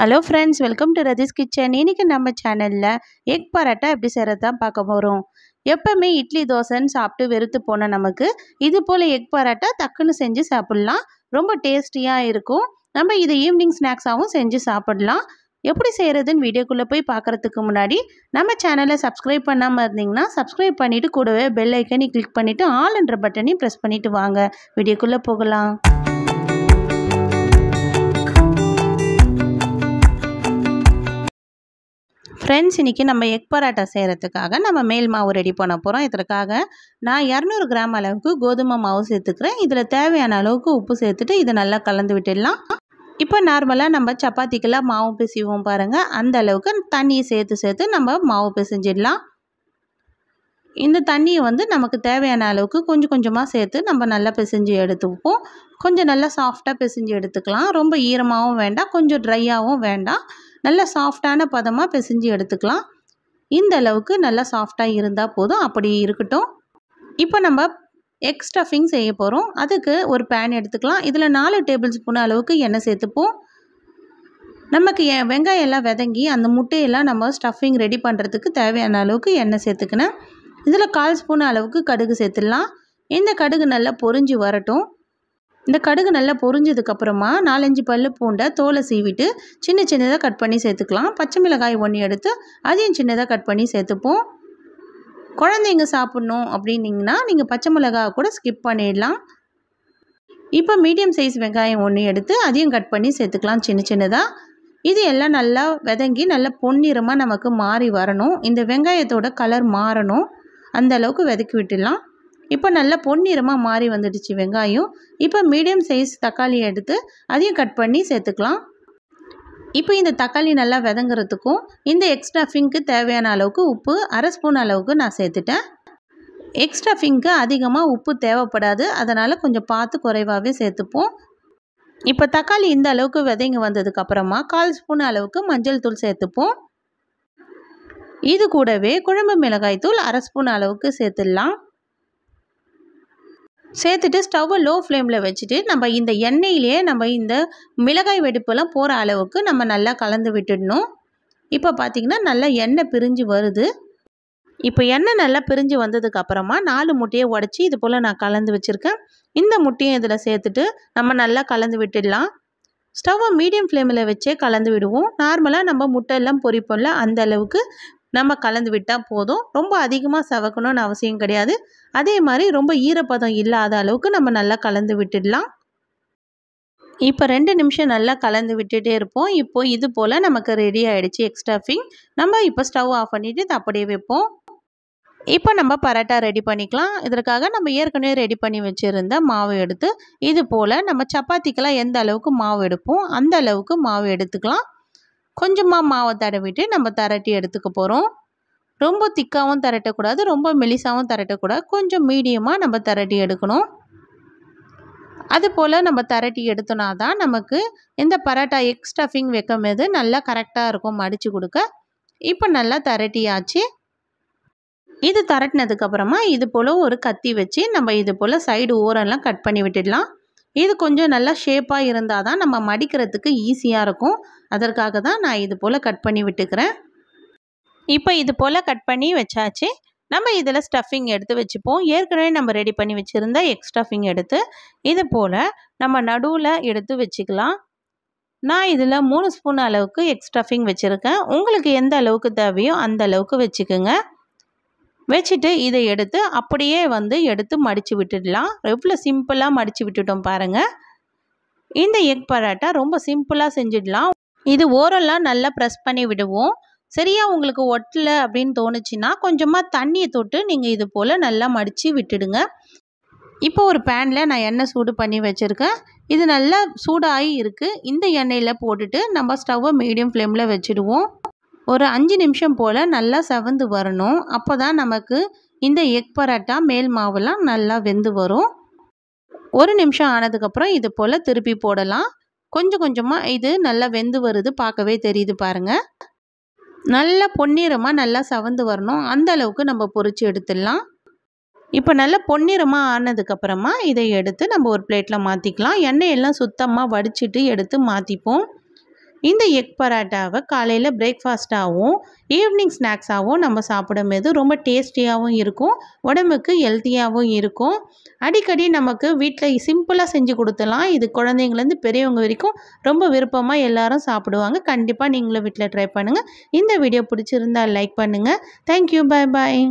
hello friends welcome to Raji's kitchen இன்றைக்கி நம்ம சேனலில் எக் பரோட்டா எப்படி செய்கிறது தான் பார்க்க போகிறோம் எப்போவுமே இட்லி தோசைன்னு சாப்பிட்டு வெறுத்து போன நமக்கு இது போல் எக் பரோட்டா டக்குன்னு செஞ்சு சாப்பிட்லாம் ரொம்ப டேஸ்டியாக இருக்கும் நம்ம இதை ஈவினிங் ஸ்நாக்ஸாகவும் செஞ்சு சாப்பிட்லாம் எப்படி செய்கிறதுன்னு வீடியோக்குள்ளே போய் பார்க்குறதுக்கு முன்னாடி நம்ம சேனலை சப்ஸ்கிரைப் பண்ணாமல் இருந்தீங்கன்னா சப்ஸ்கிரைப் பண்ணிவிட்டு கூடவே பெல் ஐக்கனையும் கிளிக் பண்ணிவிட்டு ஆல் என்ற பட்டனையும் ப்ரெஸ் பண்ணிவிட்டு வாங்க வீடியோக்குள்ளே போகலாம் ஃப்ரெண்ட்ஸ் இன்றைக்கி நம்ம எக் பரோட்டா செய்கிறதுக்காக நம்ம மேல் மாவு ரெடி பண்ண போகிறோம் இதற்காக நான் இரநூறு கிராம் அளவுக்கு கோதுமை மாவு சேர்த்துக்கிறேன் இதில் தேவையான அளவுக்கு உப்பு சேர்த்துட்டு இதை நல்லா கலந்து விட்டுடலாம் இப்போ நார்மலாக நம்ம சப்பாத்திக்கெல்லாம் மாவு பிசிவோம் பாருங்கள் அந்த அளவுக்கு தண்ணியை சேர்த்து சேர்த்து நம்ம மாவு பிசைஞ்சிடலாம் இந்த தண்ணியை வந்து நமக்கு தேவையான அளவுக்கு கொஞ்சம் கொஞ்சமாக சேர்த்து நம்ம நல்லா பிசைஞ்சு எடுத்துப்போம் கொஞ்சம் நல்லா சாஃப்டாக பிசைஞ்சு எடுத்துக்கலாம் ரொம்ப ஈரமாகவும் வேண்டாம் கொஞ்சம் ட்ரையாகவும் வேண்டாம் நல்ல சாஃப்டான பதமாக பிசைஞ்சு எடுத்துக்கலாம் இந்த அளவுக்கு நல்லா சாஃப்டாக இருந்தால் போதும் அப்படி இருக்கட்டும் இப்போ நம்ம எக் ஸ்டஃபிங் செய்ய போகிறோம் அதுக்கு ஒரு பேன் எடுத்துக்கலாம் இதில் நாலு டேபிள் ஸ்பூன் அளவுக்கு எண்ணெய் சேர்த்துப்போம் நமக்கு வெங்காயம் எல்லாம் விதங்கி அந்த முட்டையெல்லாம் நம்ம ஸ்டஃபிங் ரெடி பண்ணுறதுக்கு தேவையான அளவுக்கு எண்ணெய் சேர்த்துக்கினேன் இதில் கால் ஸ்பூன் அளவுக்கு கடுகு சேர்த்துடலாம் இந்த கடுகு நல்லா பொறிஞ்சு வரட்டும் இந்த கடுகு நல்லா பொரிஞ்சதுக்கப்புறமா நாலஞ்சு பல்லு பூண்டை தோலை சீவிட்டு சின்ன சின்னதாக கட் பண்ணி சேர்த்துக்கலாம் பச்சை மிளகாய் ஒன்று எடுத்து அதையும் சின்னதாக கட் பண்ணி சேர்த்துப்போம் குழந்தைங்க சாப்பிட்ணும் அப்படின்னிங்கன்னா நீங்கள் பச்சை மிளகா கூட ஸ்கிப் பண்ணிடலாம் இப்போ மீடியம் சைஸ் வெங்காயம் ஒன்று எடுத்து அதையும் கட் பண்ணி சேர்த்துக்கலாம் சின்ன சின்னதாக இது எல்லாம் நல்லா விதங்கி நல்லா பொன்னிறமாக நமக்கு மாறி வரணும் இந்த வெங்காயத்தோட கலர் மாறணும் அந்த அளவுக்கு விதக்கி விட்டுடலாம் இப்போ நல்லா பொன்னிறமாக மாறி வந்துடுச்சு வெங்காயம் இப்போ மீடியம் சைஸ் தக்காளி எடுத்து அதையும் கட் பண்ணி சேர்த்துக்கலாம் இப்போ இந்த தக்காளி நல்லா விதங்குறதுக்கும் இந்த எக்ஸ்ட்ரா ஃபிங்க்கு தேவையான அளவுக்கு உப்பு அரை ஸ்பூன் அளவுக்கு நான் சேர்த்துட்டேன் எக்ஸ்ட்ரா ஃபிங்க்கு அதிகமாக உப்பு தேவைப்படாது அதனால் கொஞ்சம் பார்த்து குறைவாகவே சேர்த்துப்போம் இப்போ தக்காளி இந்த அளவுக்கு விதைங்க வந்ததுக்கப்புறமா கால் ஸ்பூன் அளவுக்கு மஞ்சள் தூள் சேர்த்துப்போம் இது கூடவே குழம்பு மிளகாய் தூள் அரை ஸ்பூன் அளவுக்கு சேர்த்துடலாம் சேர்த்துட்டு ஸ்டவ்வை லோ ஃப்ளேமில் வச்சுட்டு நம்ம இந்த எண்ணெயிலேயே நம்ம இந்த மிளகாய் வெடிப்பெல்லாம் போகிற அளவுக்கு நம்ம நல்லா கலந்து விட்டுடணும் இப்போ பார்த்திங்கன்னா நல்லா எண்ணெய் பிரிஞ்சு வருது இப்போ எண்ணெய் நல்லா பிரிஞ்சு வந்ததுக்கு அப்புறமா நாலு முட்டையை உடச்சி இது போல் நான் கலந்து வச்சுருக்கேன் இந்த முட்டையும் இதில் சேர்த்துட்டு நம்ம நல்லா கலந்து விட்டுடலாம் ஸ்டவ்வை மீடியம் ஃப்ளேமில் வச்சே கலந்து விடுவோம் நார்மலாக நம்ம முட்டையெல்லாம் பொறிப்போம்ல பொரிப்போம்ல அந்த அளவுக்கு நம்ம கலந்து விட்டால் போதும் ரொம்ப அதிகமாக சவக்கணும்னு அவசியம் கிடையாது அதே மாதிரி ரொம்ப ஈரப்பதம் இல்லாத அளவுக்கு நம்ம நல்லா கலந்து விட்டுடலாம் இப்போ ரெண்டு நிமிஷம் நல்லா கலந்து விட்டுகிட்டே இருப்போம் இப்போது இது போல் நமக்கு ரெடி ஆகிடுச்சு எக்ஸ்ட்ரா ஃபிங் நம்ம இப்போ ஸ்டவ் ஆஃப் பண்ணிவிட்டு அப்படியே வைப்போம் இப்போ நம்ம பரோட்டா ரெடி பண்ணிக்கலாம் இதற்காக நம்ம ஏற்கனவே ரெடி பண்ணி வச்சுருந்த மாவு எடுத்து இது போல் நம்ம சப்பாத்திக்கெலாம் எந்த அளவுக்கு மாவு எடுப்போம் அந்த அளவுக்கு மாவு எடுத்துக்கலாம் கொஞ்சமாக மாவை தடவிட்டு நம்ம தரட்டி எடுத்துக்க போகிறோம் ரொம்ப திக்காகவும் தரட்டக்கூடாது ரொம்ப மெலிசாகவும் தரட்டக்கூடாது கொஞ்சம் மீடியமாக நம்ம தரட்டி எடுக்கணும் அது போல் நம்ம தரட்டி எடுத்தோன்னா தான் நமக்கு இந்த பரோட்டா எக் ஸ்டஃபிங் வைக்கும் போது நல்லா கரெக்டாக இருக்கும் மடித்து கொடுக்க இப்போ நல்லா தரட்டியாச்சு இது தரட்டினதுக்கப்புறமா இது போல் ஒரு கத்தி வச்சு நம்ம இது போல் சைடு ஓரெல்லாம் கட் பண்ணி விட்டுடலாம் இது கொஞ்சம் நல்லா ஷேப்பாக இருந்தால் தான் நம்ம மடிக்கிறதுக்கு ஈஸியாக இருக்கும் அதற்காக தான் நான் இது போல் கட் பண்ணி விட்டுக்கிறேன் இப்போ இது போல் கட் பண்ணி வச்சாச்சு நம்ம இதில் ஸ்டஃபிங் எடுத்து வச்சுப்போம் ஏற்கனவே நம்ம ரெடி பண்ணி வச்சுருந்த எக் ஸ்டஃபிங் எடுத்து இது போல் நம்ம நடுவில் எடுத்து வச்சுக்கலாம் நான் இதில் மூணு ஸ்பூன் அளவுக்கு எக் ஸ்டஃபிங் வச்சுருக்கேன் உங்களுக்கு எந்த அளவுக்கு தேவையோ அந்த அளவுக்கு வச்சுக்கோங்க வச்சுட்டு இதை எடுத்து அப்படியே வந்து எடுத்து மடித்து விட்டுடலாம் எவ்வளோ சிம்பிளாக மடித்து விட்டுட்டோம் பாருங்கள் இந்த எக் பரோட்டா ரொம்ப சிம்பிளாக செஞ்சிடலாம் இது ஓரெல்லாம் நல்லா ப்ரெஸ் பண்ணி விடுவோம் சரியாக உங்களுக்கு ஒட்டலை அப்படின்னு தோணுச்சுன்னா கொஞ்சமாக தண்ணியை தொட்டு நீங்கள் இது போல் நல்லா மடித்து விட்டுடுங்க இப்போ ஒரு பேனில் நான் எண்ணெய் சூடு பண்ணி வச்சுருக்கேன் இது நல்லா சூடாகி இருக்குது இந்த எண்ணெயில் போட்டுட்டு நம்ம ஸ்டவ்வை மீடியம் ஃப்ளேமில் வச்சுடுவோம் ஒரு அஞ்சு நிமிஷம் போல் நல்லா செவந்து வரணும் அப்போ தான் நமக்கு இந்த எக் பரோட்டா மேல் மாவுலாம் நல்லா வெந்து வரும் ஒரு நிமிஷம் ஆனதுக்கப்புறம் இது போல் திருப்பி போடலாம் கொஞ்சம் கொஞ்சமாக இது நல்லா வெந்து வருது பார்க்கவே தெரியுது பாருங்கள் நல்லா பொன்னிறமாக நல்லா செவந்து வரணும் அந்த அளவுக்கு நம்ம பொறிச்சு எடுத்துடலாம் இப்போ நல்லா பொன்னிறமாக ஆனதுக்கப்புறமா இதை எடுத்து நம்ம ஒரு பிளேட்டில் மாற்றிக்கலாம் எண்ணெயெல்லாம் சுத்தமாக வடிச்சிட்டு எடுத்து மாற்றிப்போம் இந்த எக் பராட்டாவை காலையில் பிரேக்ஃபாஸ்ட்டாகவும் ஈவினிங் ஸ்நாக்ஸாகவும் நம்ம சாப்பிடும் போது ரொம்ப டேஸ்டியாகவும் இருக்கும் உடம்புக்கு ஹெல்த்தியாகவும் இருக்கும் அடிக்கடி நமக்கு வீட்டில் சிம்பிளாக செஞ்சு கொடுத்தலாம் இது குழந்தைங்கலேருந்து பெரியவங்க வரைக்கும் ரொம்ப விருப்பமாக எல்லாரும் சாப்பிடுவாங்க கண்டிப்பாக நீங்களும் வீட்டில் ட்ரை பண்ணுங்கள் இந்த வீடியோ பிடிச்சிருந்தால் லைக் பண்ணுங்கள் தேங்க்யூ பாய் பாய்